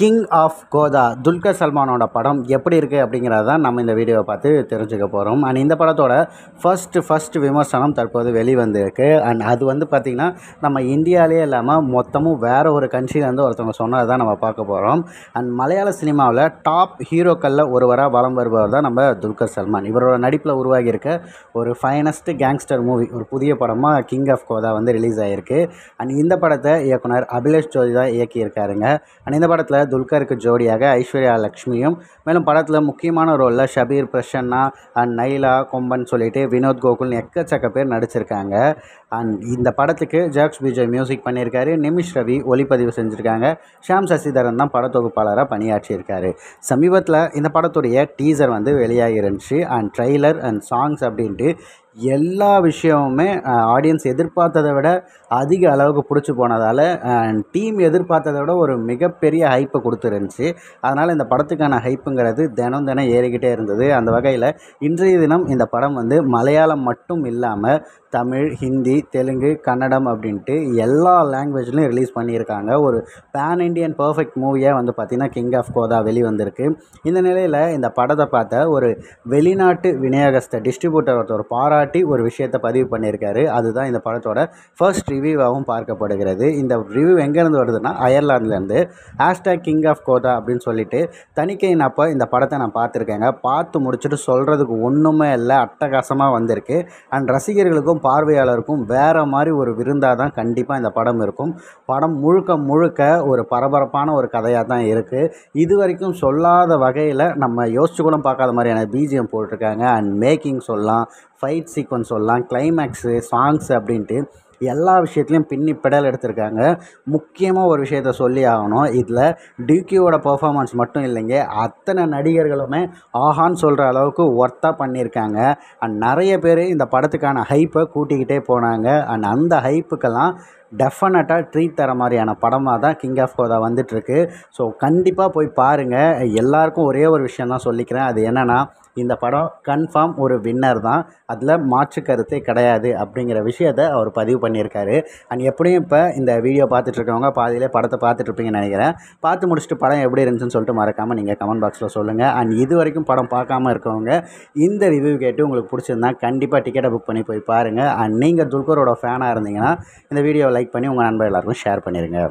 king of கோதா துல்கர் சல்மானோட படம் எப்படி இருக்குது அப்படிங்கிறத நம்ம இந்த வீடியோவை பார்த்து தெரிஞ்சுக்க போகிறோம் அண்ட் இந்த படத்தோட ஃபஸ்ட்டு ஃபஸ்ட்டு விமர்சனம் தற்போது வெளிவந்திருக்கு அண்ட் அது வந்து பார்த்திங்கன்னா நம்ம இந்தியாவிலே இல்லாமல் மொத்தமும் வேறு ஒரு கண்ட்ரிலேருந்து ஒருத்தவங்க சொன்னது தான் நம்ம பார்க்க போகிறோம் அண்ட் மலையாள சினிமாவில் டாப் ஹீரோக்களில் ஒருவராக வலம் வருபவர் தான் நம்ம துல்கர் சல்மான் இவரோட நடிப்பில் உருவாகியிருக்க ஒரு ஃபைனஸ்ட் கேங்ஸ்டர் மூவி ஒரு புதிய படமாக கிங் ஆஃப் கோதா வந்து ரிலீஸ் ஆகிருக்கு அண்ட் இந்த படத்தை இயக்குனர் அபிலேஷ் ஜோதி தான் இயக்கியிருக்காருங்க அண்ட் இந்த படத்தில் துல்கருக்கு ஜோடியாக ஐஸ்வர்யா லக்ஷ்மியும் மேலும் படத்தில் முக்கியமான ரோலில் ஷபீர் பிரசன்னா அண்ட் நைலா கொம்பன் சொல்லிட்டு வினோத் கோகுல்னு எக்கச்சக்க பேர் நடிச்சிருக்காங்க அண்ட் இந்த படத்துக்கு ஜாக்ஸ் விஜய் மியூசிக் பண்ணியிருக்காரு நிமிஷ் ரவி ஒளிப்பதிவு செஞ்சுருக்காங்க ஷாம் சசிதரன் தான் படத்தொகுப்பாளராக பணியாற்றியிருக்காரு சமீபத்தில் இந்த படத்துடைய டீசர் வந்து வெளியாகி இருந்துச்சு அண்ட் ட்ரெய்லர் அண்ட் சாங்ஸ் அப்படின்ட்டு எல்லா விஷயமுமே ஆடியன்ஸ் எதிர்பார்த்ததை விட அதிக அளவுக்கு பிடிச்சி போனதால் டீம் எதிர்பார்த்ததை விட ஒரு மிகப்பெரிய ஹைப்பை கொடுத்துருந்துச்சு அதனால் இந்த படத்துக்கான ஹைப்புங்கிறது தினம் தினம் ஏறிக்கிட்டே இருந்தது அந்த வகையில் இன்றைய தினம் இந்த படம் வந்து மலையாளம் மட்டும் இல்லாமல் தமிழ் ஹிந்தி தெலுங்கு கன்னடம் அப்படின்ட்டு எல்லா லாங்குவேஜ்லையும் ரிலீஸ் பண்ணியிருக்காங்க ஒரு பேன் இண்டியன் பர்ஃபெக்ட் மூவியாக வந்து பார்த்திங்கன்னா கிங் ஆஃப் கோதா வெளிவந்திருக்கு இந்த நிலையில் இந்த படத்தை பார்த்த ஒரு வெளிநாட்டு விநியோகஸ்த டிஸ்ட்ரிபியூட்டர் ஒருத்தர் பாராட்டி ஒரு விஷயத்தை பதிவு பண்ணியிருக்காரு அதுதான் இந்த படத்தோட ஃபர்ஸ்ட் ரிவ்யூவாகவும் பார்க்கப்படுகிறது இந்த ரிவ்யூ எங்கேருந்து வருதுன்னா அயர்லாந்துலேருந்து ஹேஷ்டாக் கிங் ஆஃப் கோதா அப்படின்னு சொல்லிட்டு தணிக்கையின் அப்போ இந்த படத்தை நான் பார்த்துருக்கேங்க பார்த்து முடிச்சுட்டு சொல்கிறதுக்கு ஒன்றுமே இல்லை அட்டகாசமாக வந்திருக்கு அண்ட் ரசிகர்களுக்கும் பார்வையாளருக்கும் வேறு மாதிரி ஒரு விருந்தாக தான் கண்டிப்பாக இந்த படம் இருக்கும் படம் முழுக்க முழுக்க ஒரு பரபரப்பான ஒரு கதையாக தான் இருக்குது இது வரைக்கும் சொல்லாத வகையில் நம்ம யோசிச்சு கூட பார்க்காத மாதிரியான பிஜிஎம் போட்டிருக்காங்க அண்ட் மேக்கிங் சொல்லலாம் ஃபைட் சீக்வன்ஸ் சொல்லலாம் கிளைமேக்ஸு சாங்ஸ் அப்படின்ட்டு எல்லா விஷயத்துலையும் பின்னி பெடல் எடுத்திருக்காங்க முக்கியமாக ஒரு விஷயத்த சொல்லி ஆகணும் இதில் டிக்கியோட பர்ஃபாமன்ஸ் மட்டும் இல்லைங்க அத்தனை நடிகர்களுமே ஆஹான்னு சொல்கிற அளவுக்கு ஒர்த்தாக பண்ணியிருக்காங்க அண்ட் நிறைய பேர் இந்த படத்துக்கான ஹைப்பை கூட்டிக்கிட்டே போனாங்க அண்ட் அந்த ஹைப்புக்கெல்லாம் டெஃபினட்டாக ட்ரீட் தர மாதிரியான படமாக தான் கிங் ஆஃப் கோதா வந்துட்டுருக்கு ஸோ கண்டிப்பாக போய் பாருங்கள் எல்லாருக்கும் ஒரே ஒரு விஷயம் தான் சொல்லிக்கிறேன் அது என்னென்னா இந்த படம் கன்ஃபார்ம் ஒரு வின்னர் தான் அதில் மாற்று கருத்தே கிடையாது அப்படிங்கிற விஷயத்த அவர் பதிவு பண்ணியிருக்காரு அண்ட் எப்படியும் இப்போ இந்த வீடியோ பார்த்துட்ருக்கவங்க பாதியிலே படத்தை பார்த்துட்ருப்பீங்கன்னு நினைக்கிறேன் பார்த்து முடிச்சுட்டு படம் எப்படி இருந்துச்சுன்னு சொல்லிட்டு மறக்காமல் நீங்கள் கமெண்ட் பாக்ஸில் சொல்லுங்கள் அண்ட் இது வரைக்கும் படம் பார்க்காம இருக்கவங்க இந்த ரிவ்யூ கேட்டு உங்களுக்கு பிடிச்சிருந்தா கண்டிப்பாக டிக்கெட்டை புக் பண்ணி போய் பாருங்கள் அண்ட் நீங்கள் துல்கரோட ஃபேனாக இருந்தீங்கன்னா இந்த வீடியோவை லைக் பண்ணி உங்கள் நண்பர் எல்லாருக்கும் ஷேர் பண்ணிடுங்க